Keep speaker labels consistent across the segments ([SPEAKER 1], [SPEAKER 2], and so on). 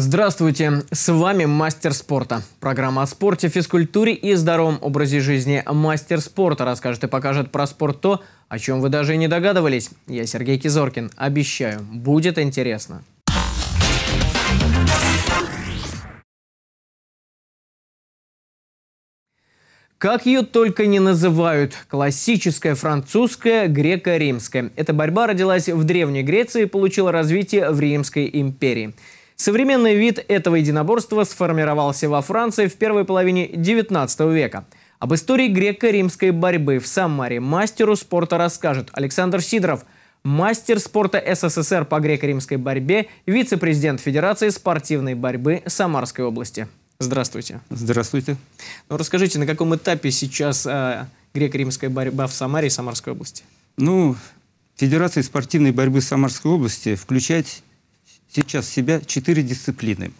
[SPEAKER 1] Здравствуйте, с вами Мастер спорта. Программа о спорте, физкультуре и здоровом образе жизни. Мастер спорта расскажет и покажет про спорт то, о чем вы даже и не догадывались. Я Сергей Кизоркин. Обещаю, будет интересно. Как ее только не называют – классическая французская, греко-римская. Эта борьба родилась в Древней Греции и получила развитие в Римской империи – Современный вид этого единоборства сформировался во Франции в первой половине XIX века. Об истории греко-римской борьбы в Самаре мастеру спорта расскажет Александр Сидоров, мастер спорта СССР по греко-римской борьбе, вице-президент Федерации спортивной борьбы Самарской области. Здравствуйте. Здравствуйте. Ну, расскажите, на каком этапе сейчас э, греко-римская борьба в Самаре и Самарской области?
[SPEAKER 2] Ну, Федерация спортивной борьбы Самарской области включать сейчас в себя четыре дисциплины.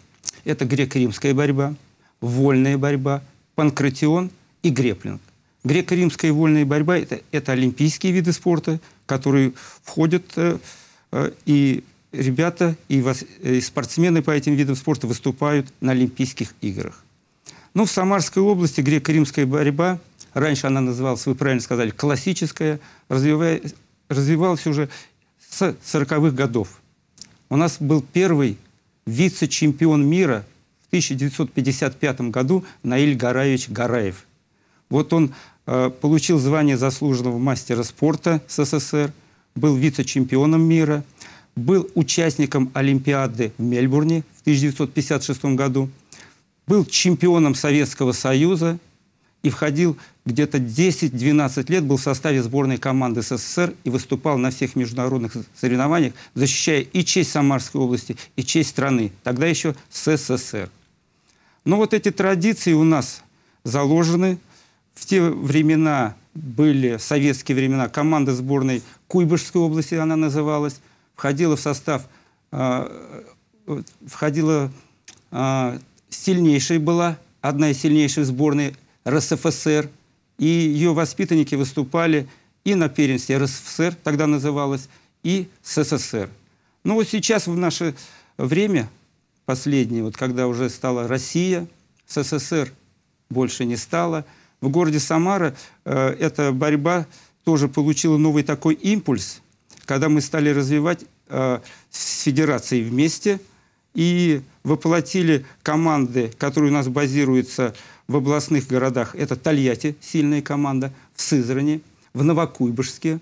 [SPEAKER 2] Это греко-римская борьба, вольная борьба, панкратион и греплинг. Греко-римская вольная борьба это, – это олимпийские виды спорта, которые входят э, э и ребята, и, вас, э, и спортсмены по этим видам спорта выступают на Олимпийских играх. Но ну, в Самарской области греко-римская борьба, раньше она называлась, вы правильно сказали, классическая, развивалась уже с 40-х годов у нас был первый вице-чемпион мира в 1955 году Наиль Гараевич Гараев. Вот он э, получил звание заслуженного мастера спорта СССР, был вице-чемпионом мира, был участником Олимпиады в Мельбурне в 1956 году, был чемпионом Советского Союза и входил где-то 10-12 лет был в составе сборной команды СССР и выступал на всех международных соревнованиях, защищая и честь Самарской области, и честь страны, тогда еще СССР. Но вот эти традиции у нас заложены. В те времена были, в советские времена, команда сборной Куйбышской области, она называлась, входила в состав, э, входила, э, сильнейшей была, одна из сильнейших сборной РСФСР – и ее воспитанники выступали и на первенстве РСФСР, тогда называлось, и СССР. Но ну, вот сейчас в наше время последнее, вот когда уже стала Россия, СССР больше не стало, в городе Самара э, эта борьба тоже получила новый такой импульс, когда мы стали развивать э, с федерацией вместе и воплотили команды, которые у нас базируются в областных городах. Это Тольятти, сильная команда, в Сызрани, в Новокуйбышске.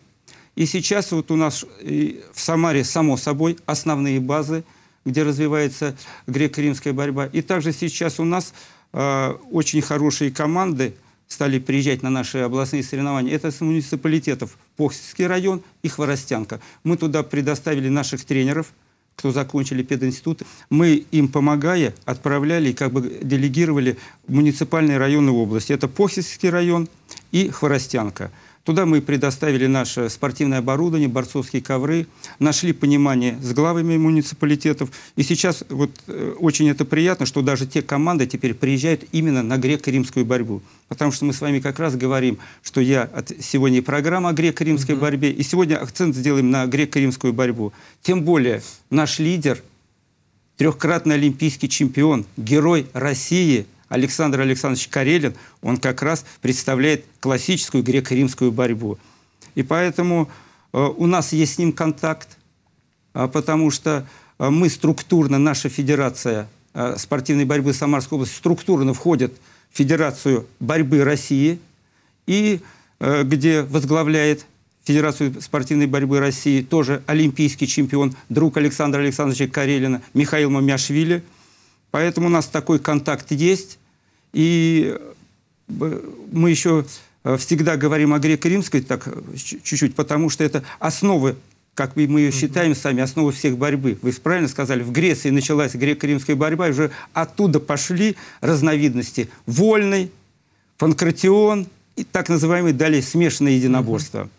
[SPEAKER 2] И сейчас вот у нас э, в Самаре, само собой, основные базы, где развивается греко-римская борьба. И также сейчас у нас э, очень хорошие команды стали приезжать на наши областные соревнования. Это с муниципалитетов Поксельский район и Хворостянка. Мы туда предоставили наших тренеров – кто закончили пединституты, мы им помогая отправляли, и как бы делегировали муниципальные районы области. Это Похисский район, и «Хворостянка». Туда мы предоставили наше спортивное оборудование, борцовские ковры, нашли понимание с главами муниципалитетов. И сейчас вот э, очень это приятно, что даже те команды теперь приезжают именно на греко-римскую борьбу. Потому что мы с вами как раз говорим, что я от сегодня программа о греко-римской mm -hmm. борьбе, и сегодня акцент сделаем на греко-римскую борьбу. Тем более наш лидер, трехкратный олимпийский чемпион, герой России – Александр Александрович Карелин, он как раз представляет классическую греко-римскую борьбу. И поэтому э, у нас есть с ним контакт, а, потому что э, мы структурно, наша федерация э, спортивной борьбы Самарской области структурно входит в Федерацию борьбы России, и где возглавляет Федерацию спортивной борьбы России тоже олимпийский чемпион, друг Александра Александровича Карелина Михаил Мамяшвили – Поэтому у нас такой контакт есть. И э, мы еще э, всегда говорим о греко-римской, так чуть-чуть, потому что это основы, как мы ее считаем сами, основы всех борьбы. Вы правильно сказали, в Греции началась греко-римская борьба, и уже оттуда пошли разновидности вольный, панкратион и так называемые далее смешанные единоборства.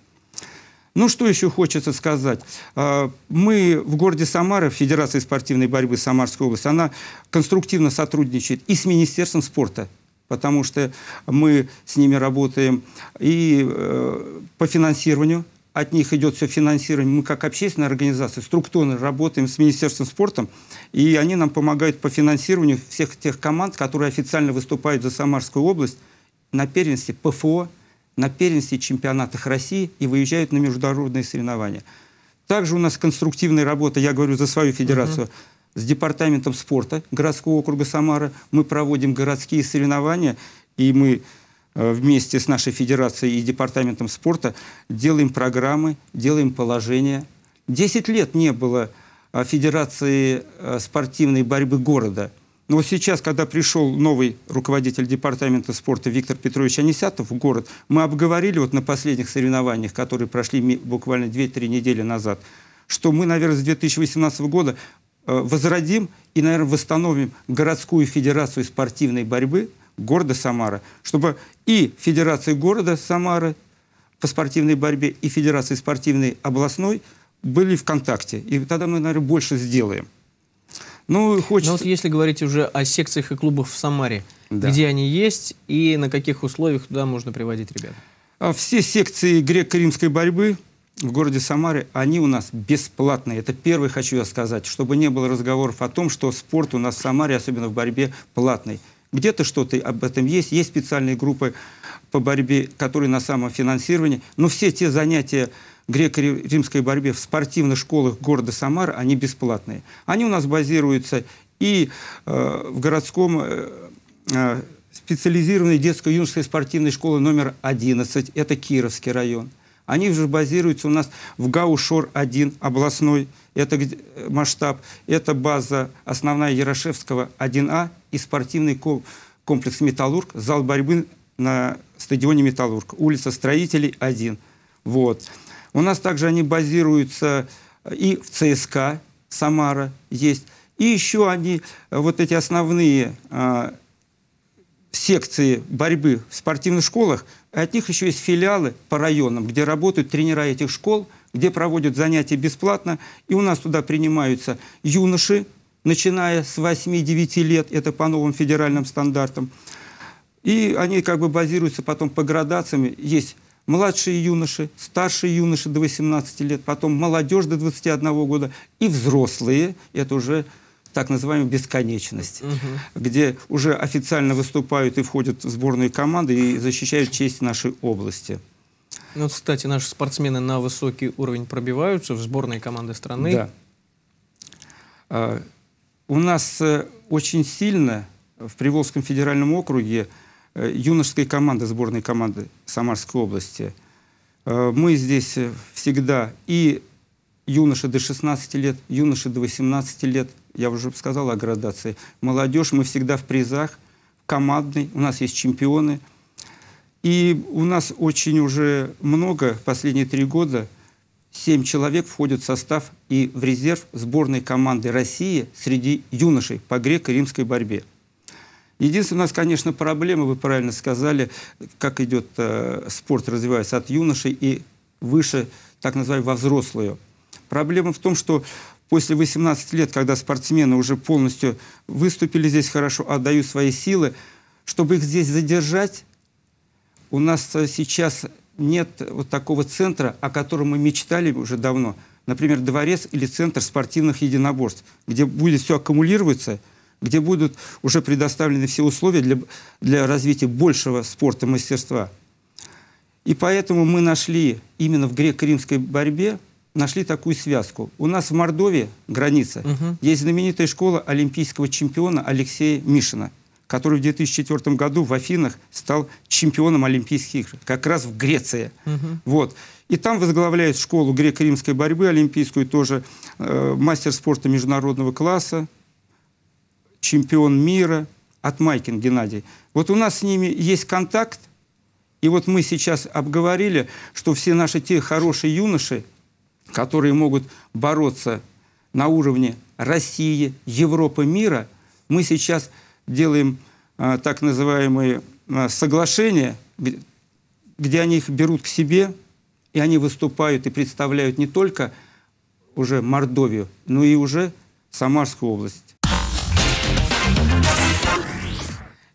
[SPEAKER 2] Ну, что еще хочется сказать? А, мы в городе Самара, в Федерации спортивной борьбы Самарской области, она конструктивно сотрудничает и с Министерством спорта, потому что мы с ними работаем и э, по финансированию от них идет все финансирование. Мы как общественная организация структурно работаем с Министерством спорта, и они нам помогают по финансированию всех тех команд, которые официально выступают за Самарскую область на первенстве ПФО на первенстве чемпионатах России и выезжают на международные соревнования. Также у нас конструктивная работа, я говорю за свою федерацию, угу. с департаментом спорта городского округа Самара. Мы проводим городские соревнования, и мы э, вместе с нашей федерацией и департаментом спорта делаем программы, делаем положения. Десять лет не было э, федерации э, спортивной борьбы города – но вот сейчас, когда пришел новый руководитель департамента спорта Виктор Петрович Анисятов в город, мы обговорили вот на последних соревнованиях, которые прошли буквально 2-3 недели назад, что мы, наверное, с 2018 года э, возродим и, наверное, восстановим городскую федерацию спортивной борьбы города Самара, чтобы и федерация города Самара по спортивной борьбе, и федерация спортивной областной были в контакте. И тогда мы, наверное, больше сделаем.
[SPEAKER 1] Ну, хочется... Но ну, вот если говорить уже о секциях и клубах в Самаре, да. где они есть и на каких условиях туда можно приводить ребят? А, все секции греко-римской борьбы в городе Самаре,
[SPEAKER 2] они у нас бесплатные. Это первое хочу я сказать, чтобы не было разговоров о том, что спорт у нас в Самаре, особенно в борьбе, платный. Где-то что-то об этом есть, есть специальные группы по борьбе, которые на самофинансировании, но все те занятия, греко-римской борьбе в спортивных школах города Самара, они бесплатные. Они у нас базируются и э, в городском э, э специализированной детско-юношеской спортивной школы номер 11, это Кировский район. Они уже базируются у нас в Гаушор-1 областной, это э, масштаб, это база основная Ярошевского 1А и спортивный комплекс «Металлург», зал борьбы на стадионе «Металлург», улица Строителей 1. Вот. У нас также они базируются э, и в ЦСКА, Самара есть. И еще они, э, вот эти основные а, секции борьбы в спортивных школах, от них еще есть филиалы по районам, где работают тренера этих школ, где проводят занятия бесплатно. И у нас туда принимаются юноши, начиная с 8-9 лет, это по новым федеральным стандартам. И они как бы базируются потом по градациям. Есть младшие юноши, старшие юноши до 18 лет, потом молодежь до 21 года и взрослые, это уже так называемая бесконечность, угу. где уже официально выступают и входят в сборные команды и защищают честь нашей области.
[SPEAKER 1] Ну, вот, кстати, наши спортсмены на высокий уровень пробиваются в сборные команды страны. Да.
[SPEAKER 2] А, у нас э, очень сильно в Приволжском федеральном округе Э, юношеской команды, сборной команды Самарской области. Э, мы здесь э, всегда и юноши до 16 лет, юноши до 18 лет, я уже сказал о градации, молодежь, мы всегда в призах, командный, у нас есть чемпионы. И у нас очень уже много, последние три года, семь человек входят в состав и в резерв сборной команды России среди юношей по греко-римской борьбе. Единственное, у нас, конечно, проблема, вы правильно сказали, как идет э, спорт, развивается от юношей и выше, так называемый, во взрослую. Проблема в том, что после 18 лет, когда спортсмены уже полностью выступили здесь хорошо, отдают свои силы, чтобы их здесь задержать, у нас э, сейчас нет вот такого центра, о котором мы мечтали уже давно. Например, дворец или центр спортивных единоборств, где будет все аккумулироваться – где будут уже предоставлены все условия для, для развития большего спорта, мастерства. И поэтому мы нашли именно в греко-римской борьбе нашли такую связку. У нас в Мордовии, граница, угу. есть знаменитая школа олимпийского чемпиона Алексея Мишина, который в 2004 году в Афинах стал чемпионом Олимпийских игр, как раз в Греции. Угу. Вот. И там возглавляет школу греко-римской борьбы, олимпийскую тоже, э, мастер спорта международного класса, чемпион мира, Отмайкин Геннадий. Вот у нас с ними есть контакт, и вот мы сейчас обговорили, что все наши те хорошие юноши, которые могут бороться на уровне России, Европы, мира, мы сейчас делаем э, так называемые э, соглашения, где они их берут к себе, и они выступают и представляют не только уже Мордовию, но и уже Самарскую область.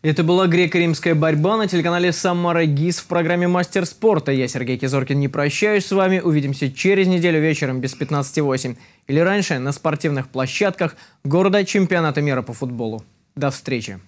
[SPEAKER 1] Это была греко-римская борьба на телеканале «Самара ГИС» в программе «Мастер спорта». Я Сергей Кизоркин, не прощаюсь с вами. Увидимся через неделю вечером без 15.8 или раньше на спортивных площадках города чемпионата мира по футболу. До встречи!